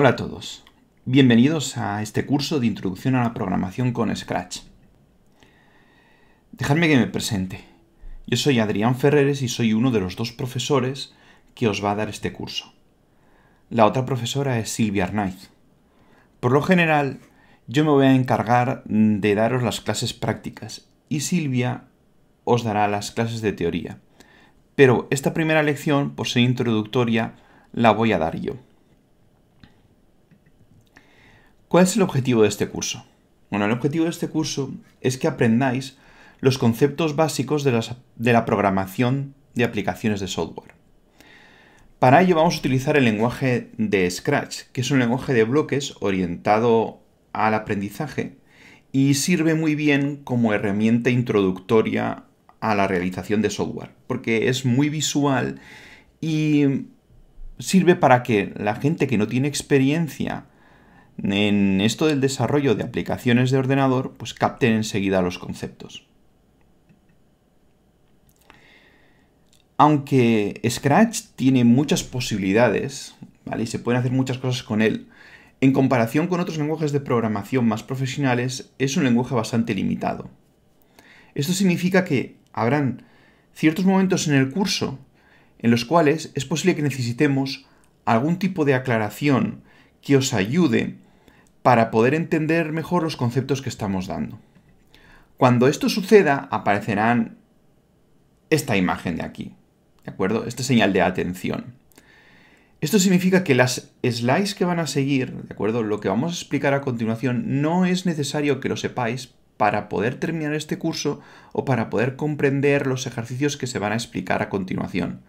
Hola a todos, bienvenidos a este curso de introducción a la programación con Scratch. Dejadme que me presente. Yo soy Adrián Ferreres y soy uno de los dos profesores que os va a dar este curso. La otra profesora es Silvia Arnaiz. Por lo general, yo me voy a encargar de daros las clases prácticas y Silvia os dará las clases de teoría. Pero esta primera lección, por ser introductoria, la voy a dar yo. ¿Cuál es el objetivo de este curso? Bueno, el objetivo de este curso es que aprendáis los conceptos básicos de, de la programación de aplicaciones de software. Para ello vamos a utilizar el lenguaje de Scratch, que es un lenguaje de bloques orientado al aprendizaje y sirve muy bien como herramienta introductoria a la realización de software, porque es muy visual y sirve para que la gente que no tiene experiencia en esto del desarrollo de aplicaciones de ordenador, pues capten enseguida los conceptos. Aunque Scratch tiene muchas posibilidades, ¿vale? Y se pueden hacer muchas cosas con él, en comparación con otros lenguajes de programación más profesionales, es un lenguaje bastante limitado. Esto significa que habrán ciertos momentos en el curso en los cuales es posible que necesitemos algún tipo de aclaración que os ayude para poder entender mejor los conceptos que estamos dando. Cuando esto suceda, aparecerán esta imagen de aquí, ¿de acuerdo? Esta señal de atención. Esto significa que las slides que van a seguir, ¿de acuerdo? Lo que vamos a explicar a continuación no es necesario que lo sepáis para poder terminar este curso o para poder comprender los ejercicios que se van a explicar a continuación.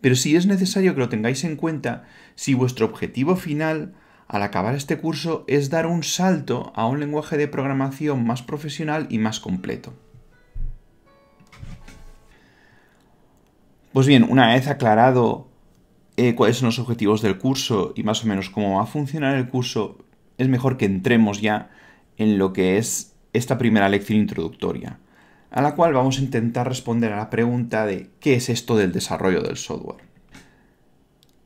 Pero sí es necesario que lo tengáis en cuenta si vuestro objetivo final al acabar este curso es dar un salto a un lenguaje de programación más profesional y más completo. Pues bien, una vez aclarado eh, cuáles son los objetivos del curso y más o menos cómo va a funcionar el curso, es mejor que entremos ya en lo que es esta primera lección introductoria, a la cual vamos a intentar responder a la pregunta de qué es esto del desarrollo del software.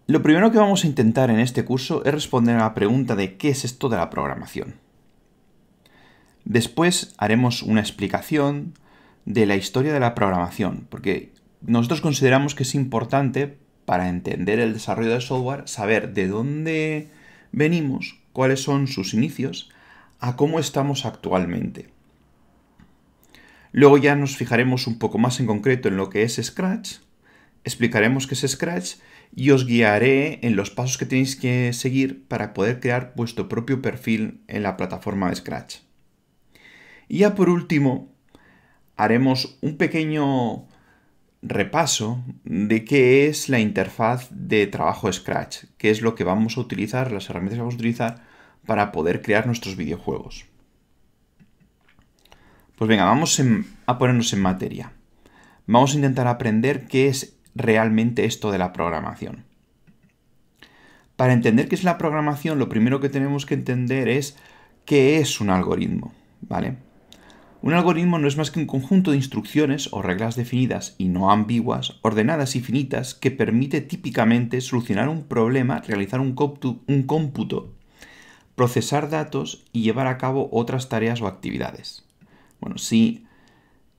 Lo primero que vamos a intentar en este curso es responder a la pregunta de qué es esto de la programación. Después haremos una explicación de la historia de la programación, porque nosotros consideramos que es importante para entender el desarrollo del software saber de dónde venimos, cuáles son sus inicios, a cómo estamos actualmente. Luego ya nos fijaremos un poco más en concreto en lo que es Scratch, explicaremos qué es Scratch y os guiaré en los pasos que tenéis que seguir para poder crear vuestro propio perfil en la plataforma de Scratch. Y ya por último, haremos un pequeño repaso de qué es la interfaz de trabajo Scratch, qué es lo que vamos a utilizar, las herramientas que vamos a utilizar para poder crear nuestros videojuegos. Pues venga, vamos a ponernos en materia. Vamos a intentar aprender qué es realmente esto de la programación. Para entender qué es la programación, lo primero que tenemos que entender es qué es un algoritmo, ¿vale? Un algoritmo no es más que un conjunto de instrucciones o reglas definidas y no ambiguas, ordenadas y finitas, que permite típicamente solucionar un problema, realizar un, un cómputo, procesar datos y llevar a cabo otras tareas o actividades. Bueno, si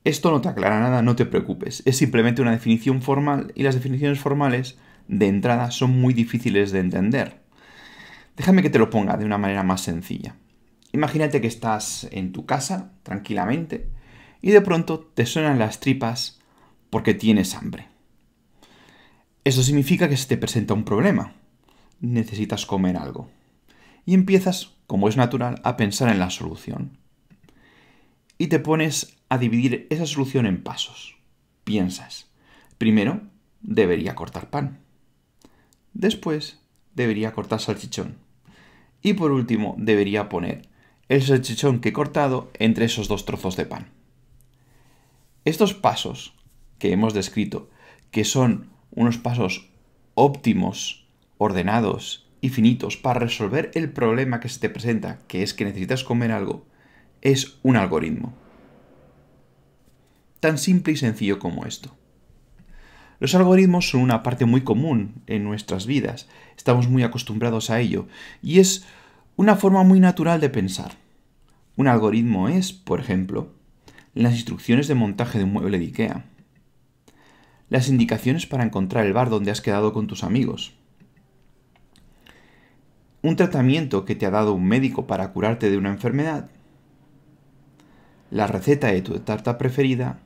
esto no te aclara nada, no te preocupes. Es simplemente una definición formal y las definiciones formales de entrada son muy difíciles de entender. Déjame que te lo ponga de una manera más sencilla. Imagínate que estás en tu casa, tranquilamente, y de pronto te suenan las tripas porque tienes hambre. Eso significa que se te presenta un problema. Necesitas comer algo. Y empiezas, como es natural, a pensar en la solución. Y te pones a dividir esa solución en pasos. Piensas, primero debería cortar pan. Después debería cortar salchichón. Y por último debería poner el salchichón que he cortado entre esos dos trozos de pan. Estos pasos que hemos descrito, que son unos pasos óptimos, ordenados y finitos para resolver el problema que se te presenta, que es que necesitas comer algo, es un algoritmo tan simple y sencillo como esto. Los algoritmos son una parte muy común en nuestras vidas, estamos muy acostumbrados a ello, y es una forma muy natural de pensar. Un algoritmo es, por ejemplo, las instrucciones de montaje de un mueble de IKEA, las indicaciones para encontrar el bar donde has quedado con tus amigos, un tratamiento que te ha dado un médico para curarte de una enfermedad, la receta de tu tarta preferida,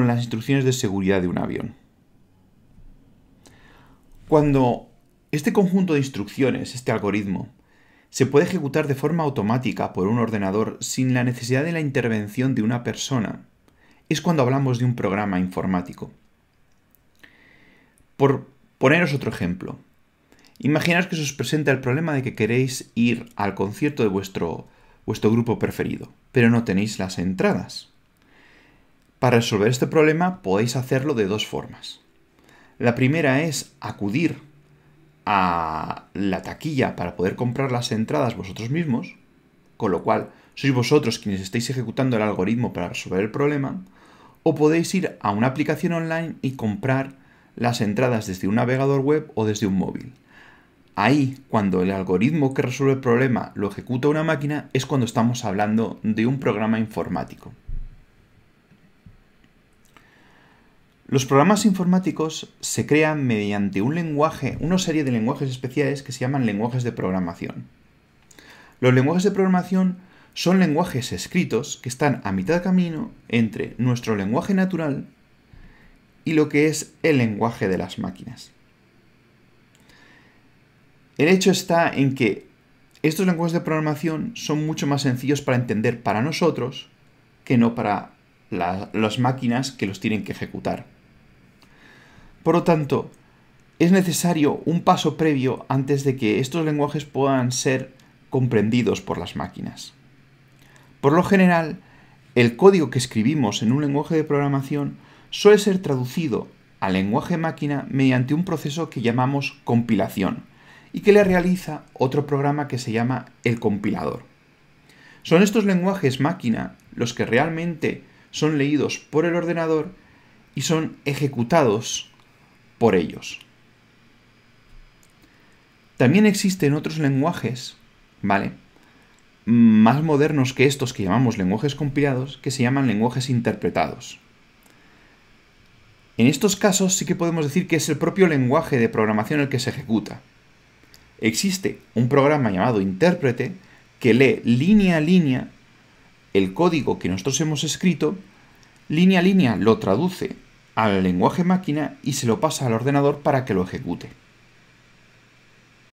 las instrucciones de seguridad de un avión. Cuando este conjunto de instrucciones, este algoritmo, se puede ejecutar de forma automática por un ordenador sin la necesidad de la intervención de una persona, es cuando hablamos de un programa informático. Por poneros otro ejemplo, imaginaos que os presenta el problema de que queréis ir al concierto de vuestro grupo preferido, pero no tenéis las entradas. Para resolver este problema podéis hacerlo de dos formas. La primera es acudir a la taquilla para poder comprar las entradas vosotros mismos, con lo cual sois vosotros quienes estáis ejecutando el algoritmo para resolver el problema, o podéis ir a una aplicación online y comprar las entradas desde un navegador web o desde un móvil. Ahí, cuando el algoritmo que resuelve el problema lo ejecuta una máquina, es cuando estamos hablando de un programa informático. Los programas informáticos se crean mediante un lenguaje, una serie de lenguajes especiales que se llaman lenguajes de programación. Los lenguajes de programación son lenguajes escritos que están a mitad de camino entre nuestro lenguaje natural y lo que es el lenguaje de las máquinas. El hecho está en que estos lenguajes de programación son mucho más sencillos para entender para nosotros que no para las máquinas que los tienen que ejecutar. Por lo tanto, es necesario un paso previo antes de que estos lenguajes puedan ser comprendidos por las máquinas. Por lo general, el código que escribimos en un lenguaje de programación suele ser traducido al lenguaje máquina mediante un proceso que llamamos compilación y que le realiza otro programa que se llama el compilador. Son estos lenguajes máquina los que realmente son leídos por el ordenador y son ejecutados por ellos. También existen otros lenguajes, ¿vale? Más modernos que estos que llamamos lenguajes compilados, que se llaman lenguajes interpretados. En estos casos sí que podemos decir que es el propio lenguaje de programación el que se ejecuta. Existe un programa llamado intérprete que lee línea a línea el código que nosotros hemos escrito, línea a línea lo traduce al lenguaje máquina y se lo pasa al ordenador para que lo ejecute.